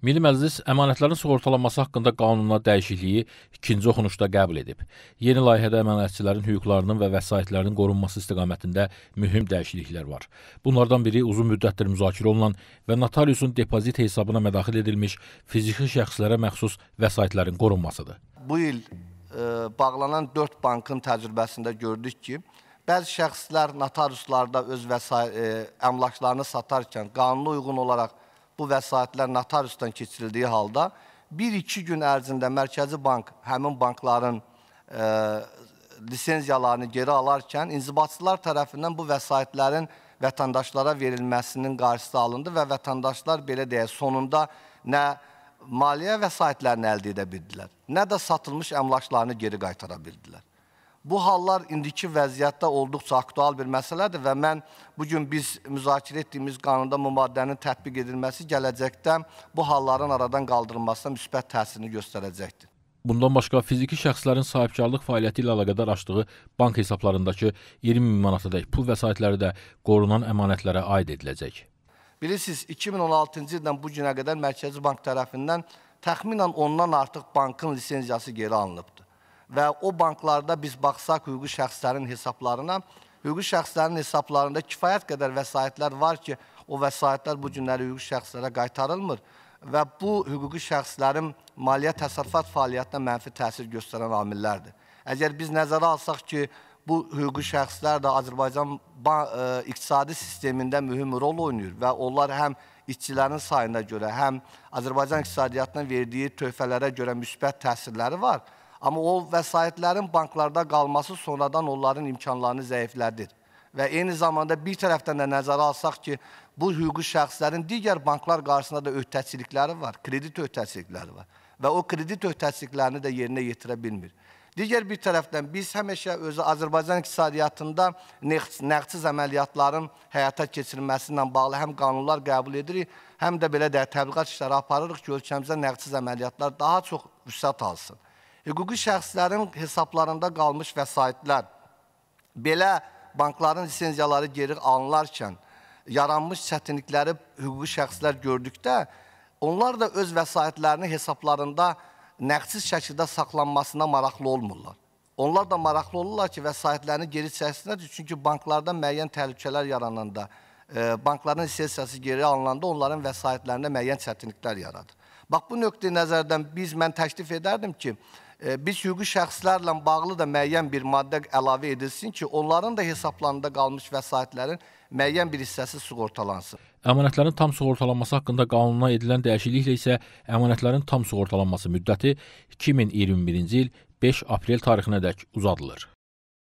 Milli Məclis əmanətlərin sığortalanması haqqında qanuna dəyişikliyi ikinci oxunuşda qəbul edib. Yeni layihədə əmanətçilərin hüquqlarının və vəsaitlərinin qorunması istiqamətində mühüm dəyişikliklər var. Bunlardan biri uzun müddətdir müzakirə olunan və notariusun depozit hesabına mədaxil edilmiş fiziki şəxslərə məxsus vəsaitlərin qorunmasıdır. Bu il ə, e, bağlanan 4 bankın təcrübəsində gördük ki, bəzi şəxslər notariuslarda öz vəsait ə, e, əmlaklarını satarkən qanuna uyğun olaraq bu vəsaitlər notar üstdən keçirildiyi halda 1-2 gün ərzində Mərkəzi Bank həmin bankların e, lisenziyalarını geri alarkən inzibatçılar tərəfindən bu vəsaitlərin vətəndaşlara verilməsinin qarşısı alındı və vətandaşlar belə deyə sonunda nə maliyyə vəsaitlərini əldə edə bildilər, nə də satılmış əmlaklarını geri qaytara bildilər. Bu hallar indiki vəziyyətdə olduqca aktual bir məsələdir və mən bugün biz müzakirə etdiyimiz qanunda bu maddənin tətbiq edilməsi gələcəkdə bu halların aradan qaldırılmasına müsbət təsirini göstərəcəkdir. Bundan başqa fiziki şəxslərin sahibkarlıq fəaliyyəti ilə əlaqədar açdığı bank hesablarındakı 20 min manatadək pul vəsaitləri də qorunan əmanətlərə aid ediləcək. Bilirsiniz, 2016-cı ildən bu günə qədər Mərkəzi Bank tərəfindən təxminən ondan artıq bankın lisenziyası geri alınıbdır və o banklarda biz baxsaq hüquqi şəxslərin hesablarına, hüquqi şəxslərin hesablarında kifayət qədər vəsaitlər var ki, o vəsaitlər bu günləri hüquqi şəxslərə qaytarılmır və bu hüquqi şəxslərin maliyyə təsərrüfat fəaliyyətinə mənfi təsir göstərən amillərdir. Əgər biz nəzərə alsaq ki, bu hüquqi şəxslər də Azərbaycan e, iqtisadi sistemində mühüm rol oynayır və onlar həm işçilərin sayına görə, həm Azərbaycan iqtisadiyyatına verdiyi töhfələrə görə müsbət təsirləri var. Amma o vəsaitlərin banklarda qalması sonradan onların imkanlarını zəiflədir. Və eyni zamanda bir tərəfdən də nəzərə alsaq ki, bu hüquqi şəxslərin digər banklar qarşısında da öhdəçilikləri var, kredit öhdəçilikləri var və o kredit öhdəçiliklərini də yerinə yetirə bilmir. Digər bir tərəfdən biz həmişə özü Azərbaycan iqtisadiyyatında nəğtsiz əməliyyatların həyata keçirilməsi ilə bağlı həm qanunlar qəbul edirik, həm də belə də təbliğat işləri aparırıq ki, ölkəmizdə nəğtsiz əməliyyatlar daha çox vüsət alsın hüquqi şəxslərin hesablarında qalmış vəsaitlər, belə bankların lisenziyaları geri alınarkən yaranmış çətinlikləri hüquqi şəxslər gördükdə, onlar da öz vəsaitlərini hesablarında nəqsiz şəkildə saxlanmasına maraqlı olmurlar. Onlar da maraqlı olurlar ki, vəsaitlərini geri çəksinlər, çünki banklarda müəyyən təhlükələr yarananda, e, bankların lisensiyası geri alınanda onların vəsaitlərində müəyyən çətinliklər yaradır. Bax, bu nöqtə nəzərdən biz, mən təklif edərdim ki, E, biz hüquqi şəxslərlə bağlı da müəyyən bir maddə əlavə edilsin ki, onların da hesablarında qalmış vəsaitlərin müəyyən bir hissəsi sığortalansın. Əmanətlərin tam sığortalanması haqqında qanuna edilən dəyişikliklə isə əmanətlərin tam sığortalanması müddəti 2021-ci il 5 aprel tarixinədək uzadılır.